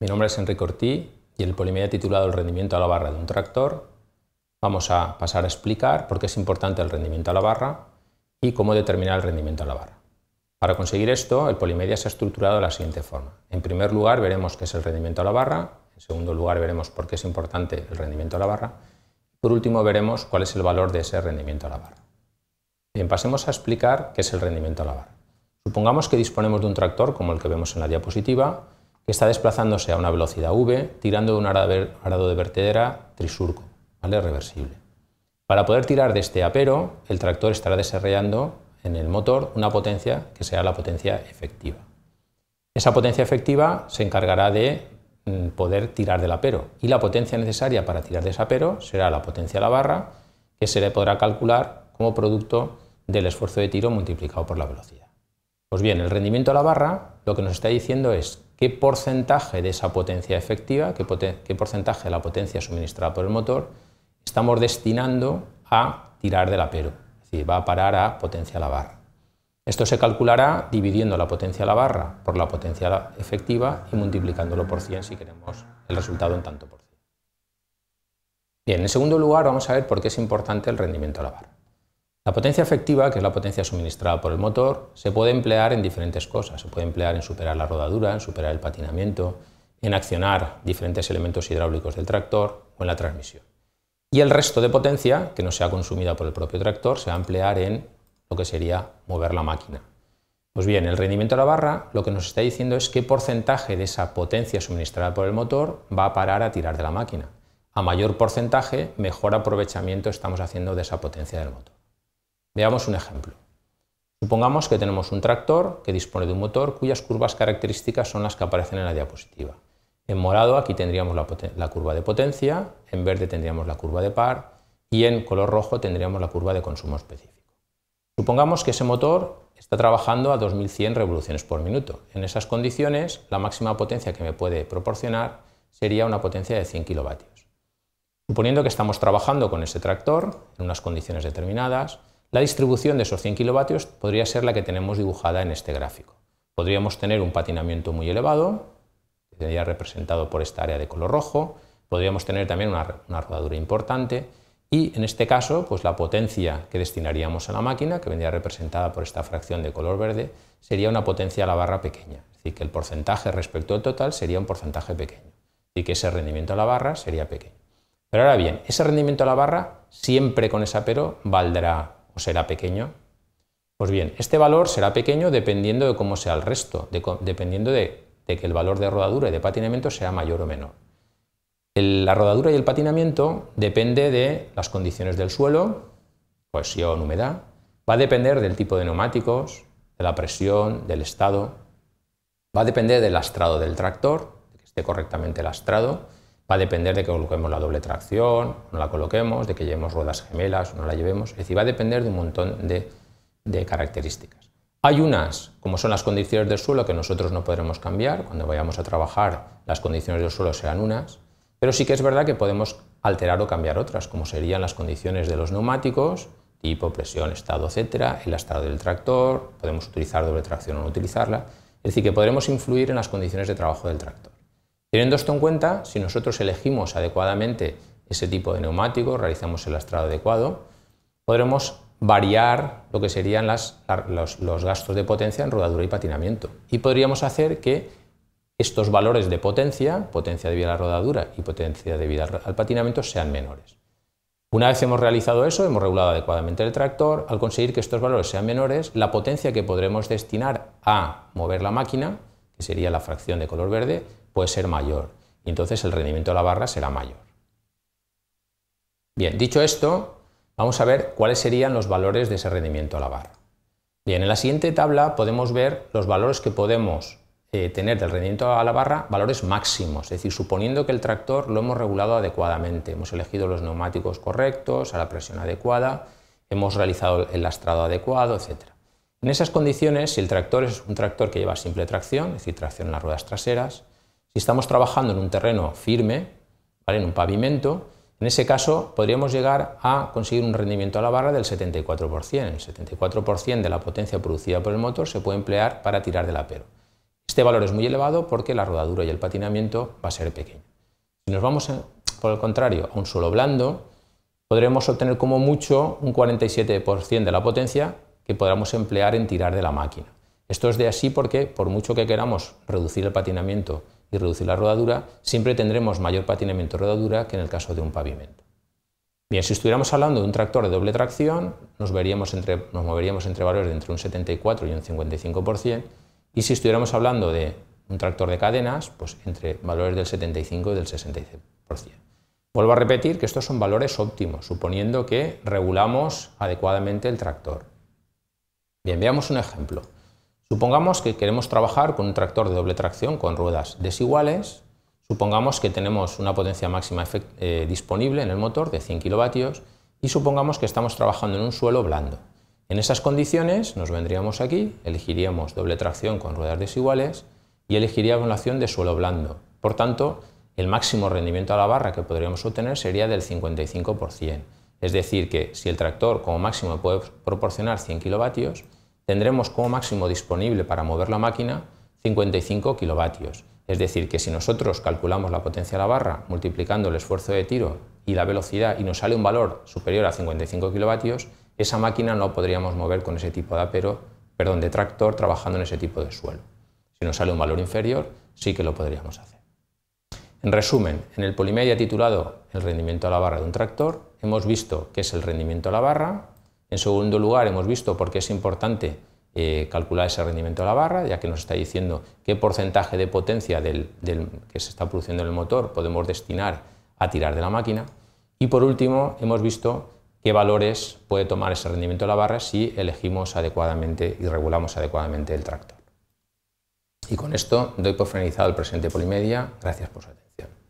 Mi nombre es Enrique Ortiz y el polimedia titulado El rendimiento a la barra de un tractor. Vamos a pasar a explicar por qué es importante el rendimiento a la barra y cómo determinar el rendimiento a la barra. Para conseguir esto, el polimedia se ha estructurado de la siguiente forma. En primer lugar, veremos qué es el rendimiento a la barra. En segundo lugar, veremos por qué es importante el rendimiento a la barra. Por último, veremos cuál es el valor de ese rendimiento a la barra. Bien, pasemos a explicar qué es el rendimiento a la barra. Supongamos que disponemos de un tractor como el que vemos en la diapositiva que está desplazándose a una velocidad V tirando de un arado de vertedera trisurco, ¿vale? reversible. Para poder tirar de este apero, el tractor estará desarrollando en el motor una potencia que sea la potencia efectiva. Esa potencia efectiva se encargará de mm, poder tirar del apero y la potencia necesaria para tirar de ese apero será la potencia a la barra que se le podrá calcular como producto del esfuerzo de tiro multiplicado por la velocidad. Pues bien, el rendimiento a la barra lo que nos está diciendo es qué porcentaje de esa potencia efectiva, qué, porcentaje de la potencia suministrada por el motor estamos destinando a tirar del apero, es decir, va a parar a potencia a la barra. Esto se calculará dividiendo la potencia a la barra por la potencia efectiva y multiplicándolo por 100 si queremos el resultado en tanto por 100. Bien, en segundo lugar vamos a ver por qué es importante el rendimiento a la barra. La potencia efectiva, que es la potencia suministrada por el motor, se puede emplear en diferentes cosas. Se puede emplear en superar la rodadura, en superar el patinamiento, en accionar diferentes elementos hidráulicos del tractor o en la transmisión. Y el resto de potencia, que no sea consumida por el propio tractor, se va a emplear en lo que sería mover la máquina. Pues bien, el rendimiento de la barra lo que nos está diciendo es qué porcentaje de esa potencia suministrada por el motor va a parar a tirar de la máquina. A mayor porcentaje, mejor aprovechamiento estamos haciendo de esa potencia del motor. Veamos un ejemplo. Supongamos que tenemos un tractor que dispone de un motor cuyas curvas características son las que aparecen en la diapositiva. En morado aquí tendríamos la, curva de potencia, en verde tendríamos la curva de par y en color rojo tendríamos la curva de consumo específico. Supongamos que ese motor está trabajando a 2100 revoluciones por minuto. En esas condiciones, la máxima potencia que me puede proporcionar sería una potencia de 100 kilovatios. Suponiendo que estamos trabajando con ese tractor en unas condiciones determinadas, la distribución de esos 100 kilovatios podría ser la que tenemos dibujada en este gráfico. Podríamos tener un patinamiento muy elevado, que sería representado por esta área de color rojo, podríamos tener también una, rodadura importante y en este caso pues la potencia que destinaríamos a la máquina, que vendría representada por esta fracción de color verde, sería una potencia a la barra pequeña, es decir, que el porcentaje respecto al total sería un porcentaje pequeño y que ese rendimiento a la barra sería pequeño. Pero ahora bien, ese rendimiento a la barra siempre con esa pero valdrá será pequeño. Pues bien, este valor será pequeño dependiendo de cómo sea el resto, dependiendo de, que el valor de rodadura y de patinamiento sea mayor o menor. la rodadura y el patinamiento depende de las condiciones del suelo, cohesión, humedad, va a depender del tipo de neumáticos, de la presión, del estado, va a depender del lastrado del tractor, que esté correctamente lastrado, va a depender de que coloquemos la doble tracción, no la coloquemos, de que llevemos ruedas gemelas, no la llevemos, es decir, va a depender de un montón de, características. Hay unas, como son las condiciones del suelo, que nosotros no podremos cambiar, cuando vayamos a trabajar las condiciones del suelo serán unas, pero sí que es verdad que podemos alterar o cambiar otras, como serían las condiciones de los neumáticos, tipo presión, estado, etcétera, el estado del tractor, podemos utilizar doble tracción o no utilizarla, es decir, que podremos influir en las condiciones de trabajo del tractor. Teniendo esto en cuenta, si nosotros elegimos adecuadamente ese tipo de neumático, realizamos el lastrado adecuado, podremos variar lo que serían los, los, gastos de potencia en rodadura y patinamiento. Y podríamos hacer que estos valores de potencia, potencia debida a la rodadura y potencia debida al patinamiento, sean menores. Una vez hemos realizado eso, hemos regulado adecuadamente el tractor, al conseguir que estos valores sean menores, la potencia que podremos destinar a mover la máquina, que sería la fracción de color verde, puede ser mayor y entonces el rendimiento a la barra será mayor. Bien, dicho esto, vamos a ver cuáles serían los valores de ese rendimiento a la barra. Bien, en la siguiente tabla podemos ver los valores que podemos eh, tener del rendimiento a la barra, valores máximos, es decir, suponiendo que el tractor lo hemos regulado adecuadamente, hemos elegido los neumáticos correctos, a la presión adecuada, hemos realizado el lastrado adecuado, etc. En esas condiciones, si el tractor es un tractor que lleva simple tracción, es decir, tracción en las ruedas traseras, si estamos trabajando en un terreno firme, en un pavimento, en ese caso podríamos llegar a conseguir un rendimiento a la barra del 74%. El 74% de la potencia producida por el motor se puede emplear para tirar del apero. Este valor es muy elevado porque la rodadura y el patinamiento va a ser pequeño. Si nos vamos, eh, por el contrario, a un suelo blando, podremos obtener como mucho un 47% de la potencia que podamos emplear en tirar de la máquina. Esto es de así porque, por mucho que queramos reducir el patinamiento y reducir la rodadura, siempre tendremos mayor patinamiento de rodadura que en el caso de un pavimento. Bien, si estuviéramos hablando de un tractor de doble tracción, nos, veríamos entre, nos moveríamos entre valores de entre un 74 y un 55%, y si estuviéramos hablando de un tractor de cadenas, pues entre valores del 75 y del 66%. Vuelvo a repetir que estos son valores óptimos, suponiendo que regulamos adecuadamente el tractor. Bien, veamos un ejemplo. Supongamos que queremos trabajar con un tractor de doble tracción con ruedas desiguales. Supongamos que tenemos una potencia máxima eh, disponible en el motor de 100 kilovatios y supongamos que estamos trabajando en un suelo blando. En esas condiciones nos vendríamos aquí, elegiríamos doble tracción con ruedas desiguales y elegiríamos la opción de suelo blando. Por tanto, el máximo rendimiento a la barra que podríamos obtener sería del 55%. Es decir, que si el tractor como máximo puede proporcionar 100 kilovatios, tendremos como máximo disponible para mover la máquina 55 kilovatios. Es decir, que si nosotros calculamos la potencia de la barra multiplicando el esfuerzo de tiro y la velocidad y nos sale un valor superior a 55 kilovatios, esa máquina no podríamos mover con ese tipo de apero, perdón, de tractor trabajando en ese tipo de suelo. Si nos sale un valor inferior, sí que lo podríamos hacer. En resumen, en el polimedia titulado El rendimiento a la barra de un tractor, hemos visto que es el rendimiento a la barra, en segundo lugar, hemos visto por qué es importante eh, calcular ese rendimiento de la barra, ya que nos está diciendo qué porcentaje de potencia del, que se está produciendo en el motor podemos destinar a tirar de la máquina. Y por último, hemos visto qué valores puede tomar ese rendimiento de la barra si elegimos adecuadamente y regulamos adecuadamente el tractor. Y con esto doy por finalizado el presente Polimedia. Gracias por su atención.